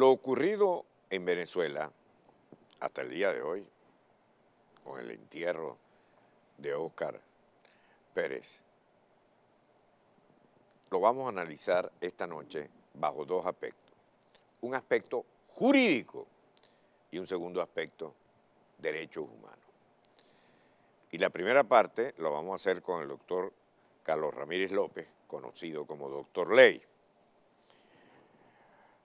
Lo ocurrido en Venezuela hasta el día de hoy, con el entierro de Óscar Pérez, lo vamos a analizar esta noche bajo dos aspectos. Un aspecto jurídico y un segundo aspecto, derechos humanos. Y la primera parte lo vamos a hacer con el doctor Carlos Ramírez López, conocido como doctor Ley.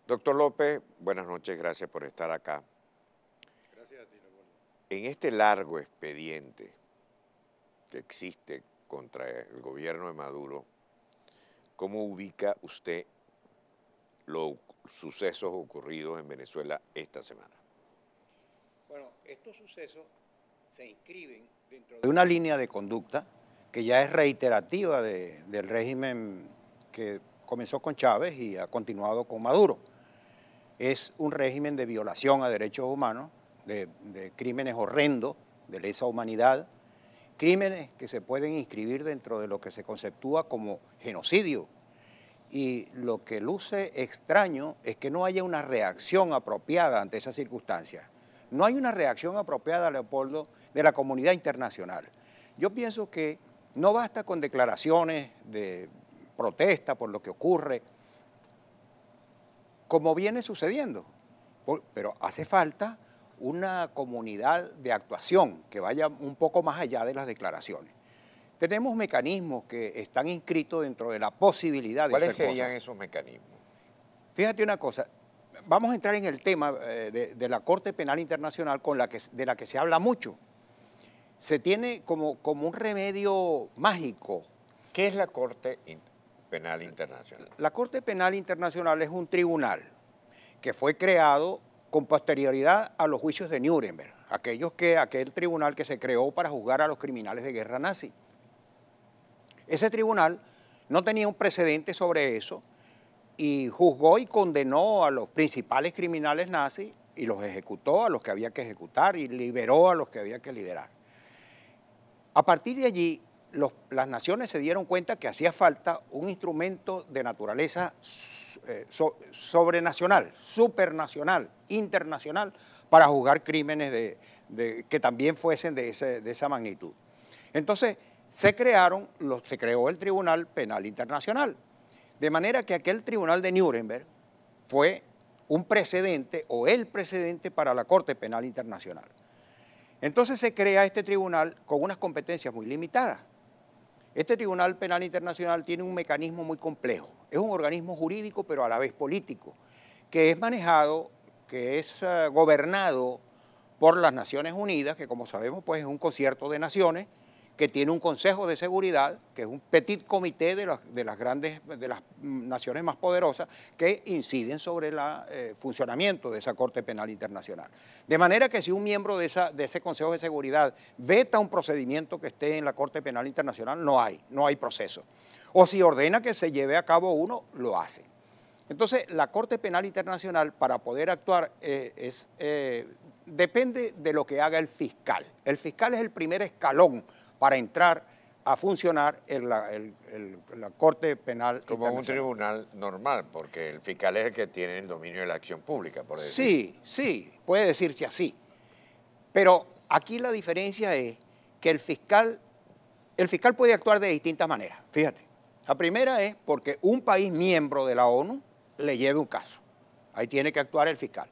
Doctor López, buenas noches, gracias por estar acá. Gracias a ti, Leopoldo. En este largo expediente que existe contra el gobierno de Maduro, ¿cómo ubica usted los sucesos ocurridos en Venezuela esta semana? Bueno, estos sucesos se inscriben dentro de una línea de conducta que ya es reiterativa del régimen que comenzó con Chávez y ha continuado con Maduro es un régimen de violación a derechos humanos, de, crímenes horrendos, de lesa humanidad, crímenes que se pueden inscribir dentro de lo que se conceptúa como genocidio. Y lo que luce extraño es que no haya una reacción apropiada ante esas circunstancias. No hay una reacción apropiada, Leopoldo, de la comunidad internacional. Yo pienso que no basta con declaraciones de protesta por lo que ocurre, como viene sucediendo. Pero hace falta una comunidad de actuación que vaya un poco más allá de las declaraciones. Tenemos mecanismos que están inscritos dentro de la posibilidad de ¿Cuáles serían esos mecanismos? Fíjate una cosa, vamos a entrar en el tema eh, de, la Corte Penal Internacional de la que se habla mucho. Se tiene como, como un remedio mágico. ¿Qué es la Corte Internacional? Penal Internacional. La Corte Penal Internacional es un tribunal que fue creado con posterioridad a los juicios de Nuremberg, aquellos que, aquel tribunal que se creó para juzgar a los criminales de guerra nazi. Ese tribunal no tenía un precedente sobre eso y juzgó y condenó a los principales criminales nazis y los ejecutó a los que había que ejecutar y liberó a los que había que liberar. A partir de allí, las naciones se dieron cuenta que hacía falta un instrumento de naturaleza eh, sobrenacional, supernacional, internacional, para juzgar crímenes de, que también fuesen de, esa magnitud. Entonces, se crearon, se creó el Tribunal Penal Internacional, de manera que aquel Tribunal de Nuremberg fue un precedente o el precedente para la Corte Penal Internacional. Entonces se crea este tribunal con unas competencias muy limitadas. Este Tribunal Penal Internacional tiene un mecanismo muy complejo. Es un organismo jurídico, pero a la vez político, que es manejado, que es eh, gobernado por las Naciones Unidas, que como sabemos pues es un concierto de naciones, que tiene un Consejo de Seguridad, que es un petit comité de las, de las grandes, de las naciones más poderosas, que inciden sobre el eh, funcionamiento de esa Corte Penal Internacional. De manera que si un miembro de, esa, de ese Consejo de Seguridad veta un procedimiento que esté en la Corte Penal Internacional, no hay, no hay proceso. O si ordena que se lleve a cabo uno, lo hace. Entonces, la Corte Penal Internacional, para poder actuar, eh, es, eh, depende de lo que haga el fiscal. El fiscal es el primer escalón para entrar a funcionar en la, Corte Penal. Como un tribunal normal, porque el fiscal es el que tiene el dominio de la acción pública, por decir. Sí, sí, puede decirse así. Pero aquí la diferencia es que el fiscal, el fiscal puede actuar de distintas maneras. Fíjate, la primera es porque un país miembro de la ONU le lleve un caso. Ahí tiene que actuar el fiscal.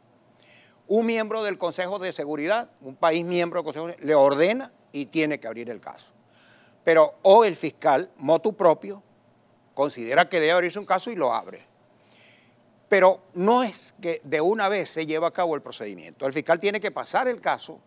Un miembro del Consejo de Seguridad, un país miembro del Consejo de Seguridad, le ordena y tiene que abrir el caso. Pero o el fiscal, motu propio, considera que debe abrirse un caso y lo abre. Pero no es que de una vez se lleve a cabo el procedimiento. El fiscal tiene que pasar el caso,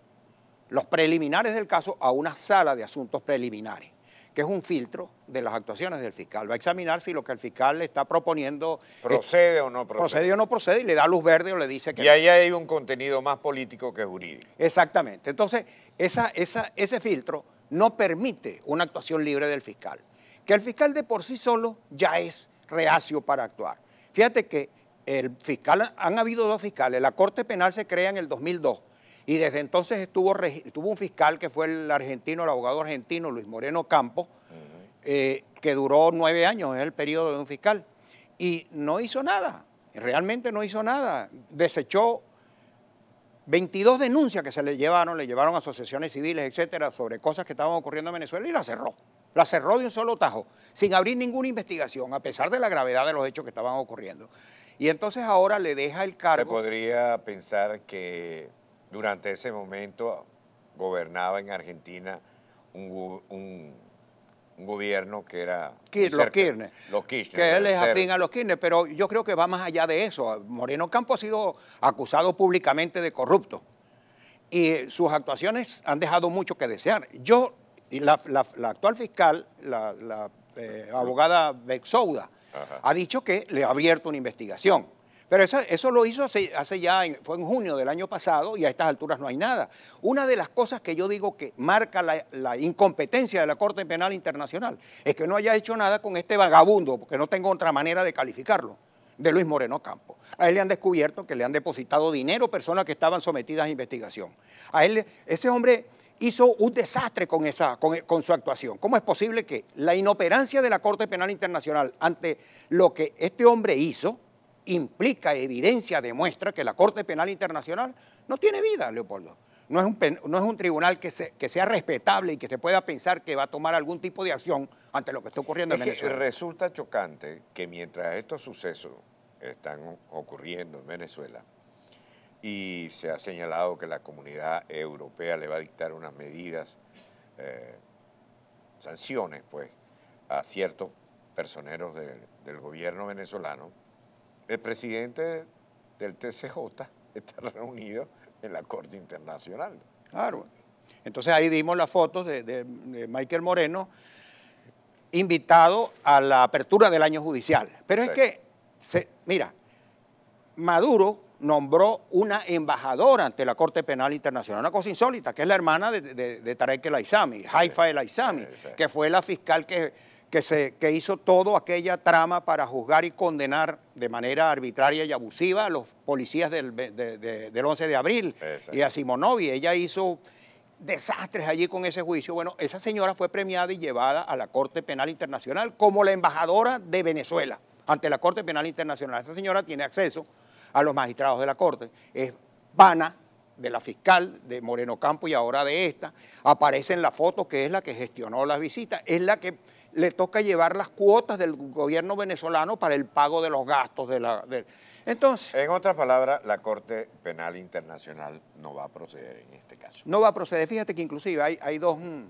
los preliminares del caso, a una sala de asuntos preliminares que es un filtro de las actuaciones del fiscal. Va a examinar si lo que el fiscal le está proponiendo... Procede o no procede. Procede o no procede y le da luz verde o le dice que... Y ahí hay un contenido más político que jurídico. Exactamente. Entonces, esa, esa, ese filtro no permite una actuación libre del fiscal. Que el fiscal de por sí solo ya es reacio para actuar. Fíjate que el fiscal, han habido dos fiscales, la Corte Penal se crea en el 2002 y desde entonces estuvo, tuvo un fiscal que fue el argentino, el abogado argentino Luis Moreno Campos, eh, que duró nueve años, es el periodo de un fiscal. Y no hizo nada, realmente no hizo nada. Desechó 22 denuncias que se le llevaron, le llevaron a asociaciones civiles, etcétera, sobre cosas que estaban ocurriendo en Venezuela y la cerró. La cerró de un solo tajo, sin abrir ninguna investigación, a pesar de la gravedad de los hechos que estaban ocurriendo. Y entonces ahora le deja el cargo. Se podría pensar que durante ese momento gobernaba en Argentina un, gobierno que era... los Kirchner. Que él es afín a los Kirchner, pero yo creo que va más allá de eso. Moreno Campo ha sido acusado públicamente de corrupto y sus actuaciones han dejado mucho que desear. Yo, la, la, actual fiscal, la, eh, abogada Bexouda, ha dicho que le ha abierto una investigación. Pero eso, lo hizo hace, ya, fue en junio del año pasado y a estas alturas no hay nada. Una de las cosas que yo digo que marca la, incompetencia de la Corte Penal Internacional es que no haya hecho nada con este vagabundo, porque no tengo otra manera de calificarlo de Luis Moreno Campo. A él le han descubierto que le han depositado dinero personas que estaban sometidas a investigación. A él, ese hombre hizo un desastre con, esa, con, su actuación. ¿Cómo es posible que la inoperancia de la Corte Penal Internacional ante lo que este hombre hizo implica, evidencia, demuestra que la Corte Penal Internacional no tiene vida, Leopoldo. No es un, no es un tribunal que, que, sea respetable y que se pueda pensar que va a tomar algún tipo de acción ante lo que está ocurriendo en Venezuela. resulta chocante que mientras estos sucesos están ocurriendo en Venezuela y se ha señalado que la comunidad europea le va a dictar unas medidas, eh, sanciones, pues, a ciertos personeros del gobierno venezolano, el presidente del TCJ está reunido en la Corte Internacional. Claro. Entonces ahí vimos las fotos de, Michael Moreno invitado a la apertura del año judicial. Pero es que, mira, Maduro nombró una embajadora ante la Corte Penal Internacional, una cosa insólita, que es la hermana de, Tarek El Aizami, Haifa El Aizami, que fue la fiscal que que, se, hizo toda aquella trama para juzgar y condenar de manera arbitraria y abusiva a los policías del, 11 de abril y a Simonovi. Ella hizo desastres allí con ese juicio. Bueno, esa señora fue premiada y llevada a la Corte Penal Internacional como la embajadora de Venezuela ante la Corte Penal Internacional. Esa señora tiene acceso a los magistrados de la Corte. Es vana de la fiscal de Moreno Campo y ahora de esta. Aparece en la foto que es la que gestionó las visitas, es la que le toca llevar las cuotas del gobierno venezolano para el pago de los gastos de la... Entonces... En otras palabras, la Corte Penal Internacional no va a proceder en este caso. No va a proceder. Fíjate que inclusive hay, dos... Mm,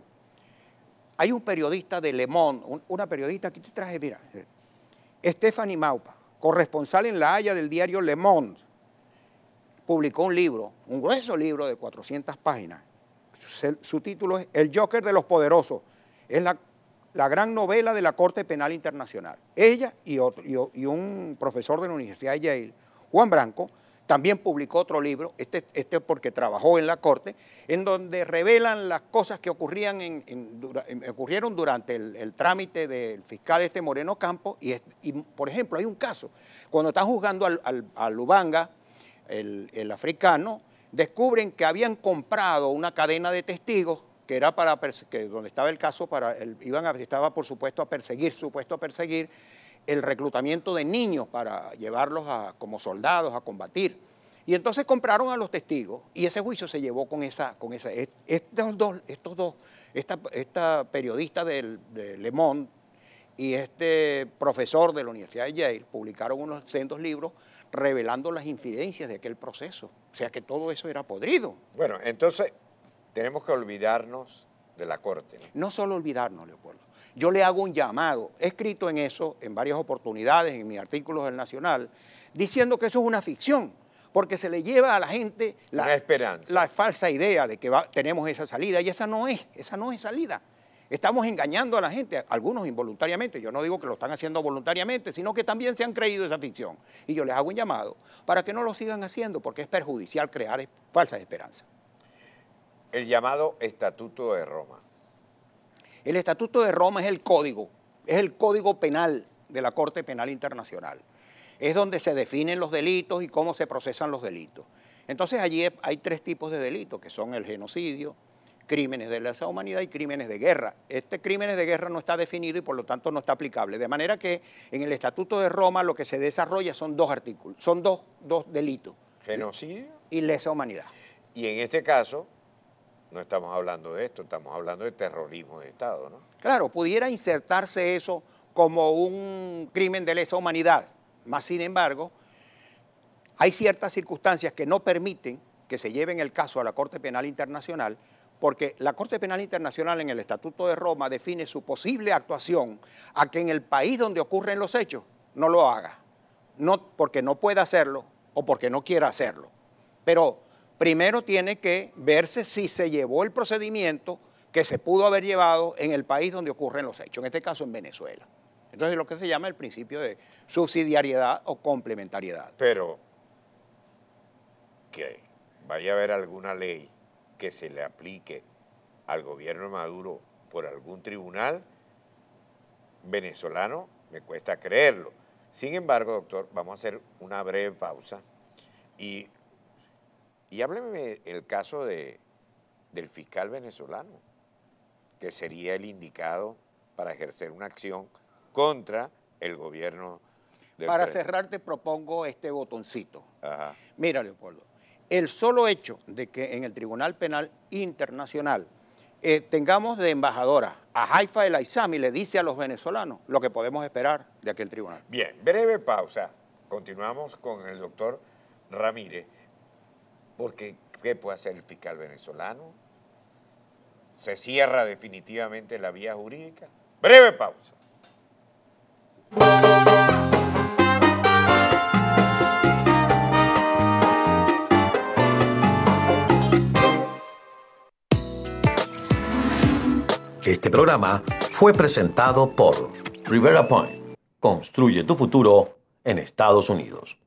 hay un periodista de Le Monde, una periodista que te traje, mira, eh, Stephanie Maupa, corresponsal en La Haya del diario Le Monde, publicó un libro, un grueso libro de 400 páginas. Su, su título es El Joker de los Poderosos. Es la la gran novela de la Corte Penal Internacional. Ella y, un profesor de la Universidad de Yale, Juan Branco, también publicó otro libro, este, este porque trabajó en la corte, en donde revelan las cosas que ocurrieron durante el, trámite del fiscal este Moreno Campos. Y, por ejemplo, hay un caso, cuando están juzgando al, a Lubanga, el africano, descubren que habían comprado una cadena de testigos que era para que donde estaba el caso para el, iban estaba por supuesto a perseguir, supuesto a perseguir el reclutamiento de niños para llevarlos a, como soldados a combatir. Y entonces compraron a los testigos y ese juicio se llevó con esa, con esa estos dos, estos dos, esta, esta periodista del, de Le Monde y este profesor de la Universidad de Yale publicaron unos sendos libros revelando las infidencias de aquel proceso. O sea que todo eso era podrido. Bueno, entonces tenemos que olvidarnos de la Corte. No, solo olvidarnos, Leopoldo. Yo le hago un llamado, he escrito en eso en varias oportunidades, en mis artículos del Nacional, diciendo que eso es una ficción, porque se le lleva a la gente la, la falsa idea de que tenemos esa salida, y esa no es, esa no es salida. Estamos engañando a la gente, algunos involuntariamente, yo no digo que lo están haciendo voluntariamente, sino que también se han creído esa ficción. Y yo les hago un llamado para que no lo sigan haciendo, porque es perjudicial crear falsas esperanzas. El llamado Estatuto de Roma. El Estatuto de Roma es el código, es el código penal de la Corte Penal Internacional. Es donde se definen los delitos y cómo se procesan los delitos. Entonces allí hay tres tipos de delitos, que son el genocidio, crímenes de lesa humanidad y crímenes de guerra. Este crímenes de guerra no está definido y por lo tanto no está aplicable. De manera que en el Estatuto de Roma lo que se desarrolla son dos artículos, son dos, dos delitos. Genocidio y lesa humanidad. Y en este caso, no estamos hablando de esto, estamos hablando de terrorismo de Estado, ¿no? Claro, pudiera insertarse eso como un crimen de lesa humanidad, más sin embargo, hay ciertas circunstancias que no permiten que se lleven el caso a la Corte Penal Internacional, porque la Corte Penal Internacional en el Estatuto de Roma define su posible actuación a que en el país donde ocurren los hechos no lo haga, no, porque no pueda hacerlo o porque no quiera hacerlo. Pero primero tiene que verse si se llevó el procedimiento que se pudo haber llevado en el país donde ocurren los hechos, en este caso en Venezuela. Entonces lo que se llama el principio de subsidiariedad o complementariedad. Pero que vaya a haber alguna ley que se le aplique al gobierno de Maduro por algún tribunal venezolano, me cuesta creerlo. Sin embargo, doctor, vamos a hacer una breve pausa y y hábleme el caso de, del fiscal venezolano, que sería el indicado para ejercer una acción contra el gobierno. para cerrar te propongo este botoncito. Ajá. Mira, Leopoldo, el solo hecho de que en el Tribunal Penal Internacional eh, tengamos de embajadora a Haifa El Aizami le dice a los venezolanos lo que podemos esperar de aquel tribunal. Bien, breve pausa. Continuamos con el doctor Ramírez. Porque, ¿qué puede hacer el fiscal venezolano? Se cierra definitivamente la vía jurídica. Breve pausa. Este programa fue presentado por Rivera Point. Construye tu futuro en Estados Unidos.